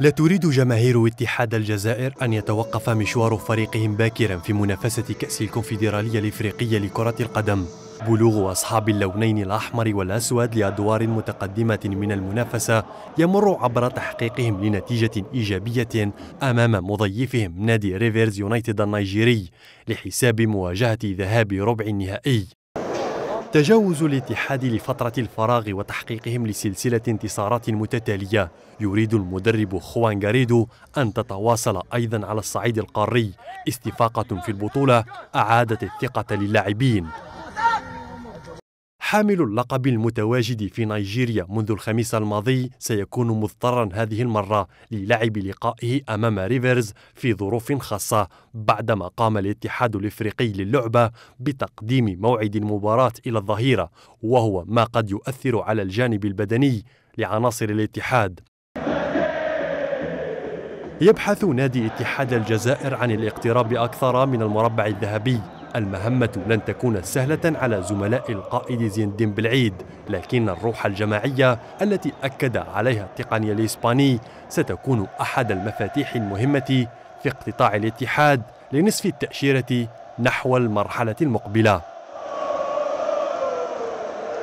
لا تريد جماهير اتحاد الجزائر أن يتوقف مشوار فريقهم باكرا في منافسة كأس الكونفدرالية الإفريقية لكرة القدم بلوغ أصحاب اللونين الأحمر والأسود لأدوار متقدمة من المنافسة يمر عبر تحقيقهم لنتيجة إيجابية أمام مضيفهم نادي ريفيرز يونايتد النيجيري لحساب مواجهة ذهاب ربع النهائي تجاوز الاتحاد لفترة الفراغ وتحقيقهم لسلسلة انتصارات متتالية يريد المدرب خوان غاريدو أن تتواصل أيضا على الصعيد القاري استفاقة في البطولة أعادت الثقة للاعبين حامل اللقب المتواجد في نيجيريا منذ الخميس الماضي سيكون مضطرا هذه المرة للعب لقائه أمام ريفرز في ظروف خاصة بعدما قام الاتحاد الإفريقي للعبة بتقديم موعد المباراة إلى الظهيرة وهو ما قد يؤثر على الجانب البدني لعناصر الاتحاد يبحث نادي اتحاد الجزائر عن الاقتراب أكثر من المربع الذهبي المهمة لن تكون سهلة على زملاء القائد زين الدين بالعيد لكن الروح الجماعية التي أكد عليها التقني الإسباني ستكون أحد المفاتيح المهمة في اقتطاع الاتحاد لنصف التأشيرة نحو المرحلة المقبلة